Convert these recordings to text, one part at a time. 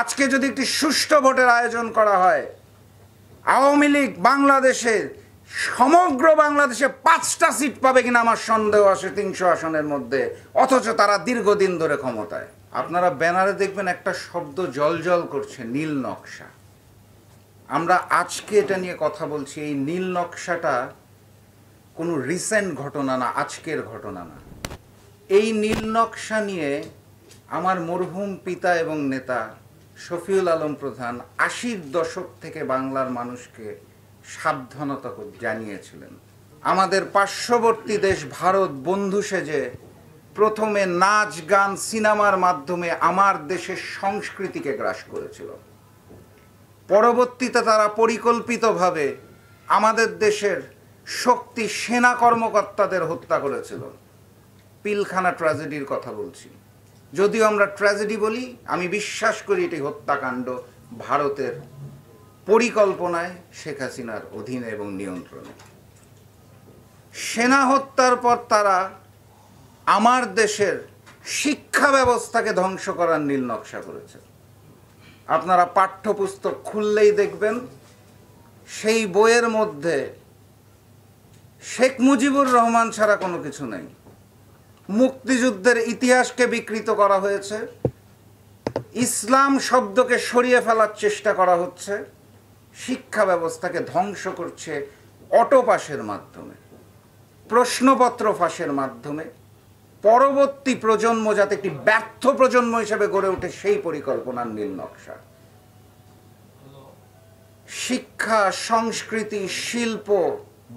আজকে যদি একটি সুষ্ঠু ভোটের আয়োজন করা হয় আওয়ামী লীগ বাংলাদেশের সমগ্র বাংলাদেশে পাঁচটা সিট পাবে কিনা আমার সন্দেহ আসে তিনশো আসনের মধ্যে অথচ তারা দীর্ঘদিন ধরে ক্ষমতায় আপনারা ব্যানারে দেখবেন একটা শব্দ জলজল করছে নীল নকশা আমরা আজকে এটা নিয়ে কথা বলছি এই নীল নকশাটা কোনো রিসেন্ট ঘটনা না আজকের ঘটনা না এই নীল নকশা নিয়ে আমার মরহুম পিতা এবং নেতা শফিউল আলম প্রধান আশির দশক থেকে বাংলার মানুষকে সাবধানতা জানিয়েছিলেন আমাদের পার্শ্ববর্তী দেশ ভারত বন্ধু সেজে প্রথমে নাচ গান সিনেমার মাধ্যমে আমার দেশের সংস্কৃতিকে গ্রাস করেছিল পরবর্তীতে তারা পরিকল্পিতভাবে আমাদের দেশের শক্তি সেনা কর্মকর্তাদের হত্যা করেছিল পিলখানা ট্র্যাজেডির কথা বলছি যদিও আমরা ট্র্যাজেডি বলি আমি বিশ্বাস করি এটি হত্যাকাণ্ড ভারতের পরিকল্পনায় শেখ হাসিনার অধীনে এবং নিয়ন্ত্রণে সেনা হত্যার পর তারা আমার দেশের শিক্ষা ব্যবস্থাকে ধ্বংস করার নীল নকশা করেছে আপনারা পাঠ্যপুস্তক খুললেই দেখবেন সেই বইয়ের মধ্যে শেখ মুজিবুর রহমান ছাড়া কোনো কিছু নেই মুক্তিযুদ্ধের ইতিহাসকে বিকৃত করা হয়েছে ইসলাম শব্দকে সরিয়ে ফেলার চেষ্টা করা হচ্ছে শিক্ষা ব্যবস্থাকে ধ্বংস করছে অটো পাশের মাধ্যমে প্রশ্নপত্র ফাঁসের মাধ্যমে পরবর্তী প্রজন্ম যাতে একটি ব্যর্থ প্রজন্ম হিসেবে গড়ে ওঠে সেই পরিকল্পনার নীল নকশা শিক্ষা সংস্কৃতি শিল্প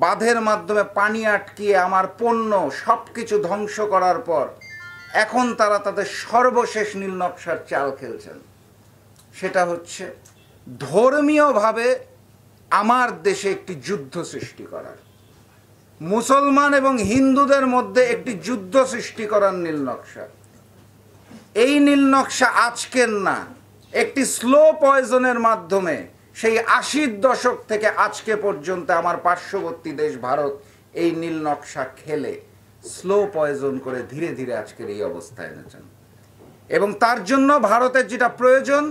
বাঁধের মাধ্যমে পানি আটকিয়ে আমার পণ্য সব কিছু ধ্বংস করার পর এখন তারা তাদের সর্বশেষ নীলনকশার চাল খেলছেন সেটা হচ্ছে ধর্মীয়ভাবে আমার দেশে একটি যুদ্ধ সৃষ্টি করার মুসলমান এবং হিন্দুদের মধ্যে একটি যুদ্ধ সৃষ্টি করার নীলনকশা এই নীলনকশা আজকের না একটি স্লো পয়জনের মাধ্যমে সেই আশির দশক থেকে আজকে পর্যন্ত আমার পার্শ্ববর্তী দেশ ভারত এই নীল নকশা খেলে স্লো পয়জন করে ধীরে ধীরে আজকের এই অবস্থায় এনেছেন এবং তার জন্য ভারতের যেটা প্রয়োজন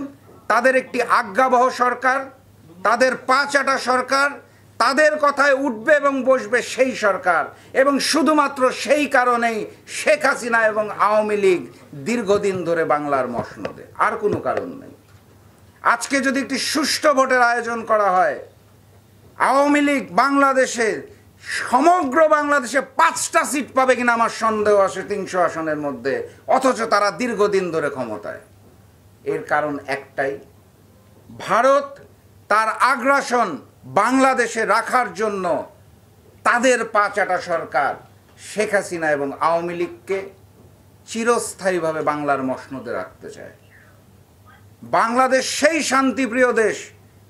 তাদের একটি আজ্ঞাবহ সরকার তাদের পাঁচাটা সরকার তাদের কথায় উঠবে এবং বসবে সেই সরকার এবং শুধুমাত্র সেই কারণেই শেখ হাসিনা এবং আওয়ামী লীগ দীর্ঘদিন ধরে বাংলার মসনদে আর কোনো কারণ নেই আজকে যদি একটি সুষ্ঠু ভোটের আয়োজন করা হয় আওয়ামী লীগ বাংলাদেশের সমগ্র বাংলাদেশে পাঁচটা সিট পাবে কিনা আমার সন্দেহ আসে তিনশো আসনের মধ্যে অথচ তারা দীর্ঘদিন ধরে ক্ষমতায় এর কারণ একটাই ভারত তার আগ্রাসন বাংলাদেশে রাখার জন্য তাদের পাঁচাটা সরকার শেখ হাসিনা এবং আওয়ামী লীগকে চিরস্থায়ীভাবে বাংলার মসনদে রাখতে চায় বাংলাদেশ সেই শান্তিপ্রিয় দেশ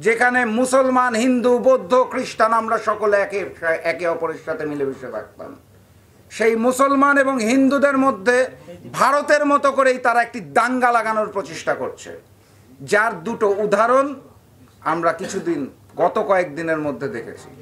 যেখানে মুসলমান হিন্দু বৌদ্ধ খ্রিস্টান আমরা সকলে একে একে অপরের সাথে মিলেমিশে থাকতাম সেই মুসলমান এবং হিন্দুদের মধ্যে ভারতের মতো করেই তারা একটি দাঙ্গা লাগানোর প্রচেষ্টা করছে যার দুটো উদাহরণ আমরা কিছুদিন গত কয়েকদিনের মধ্যে দেখেছি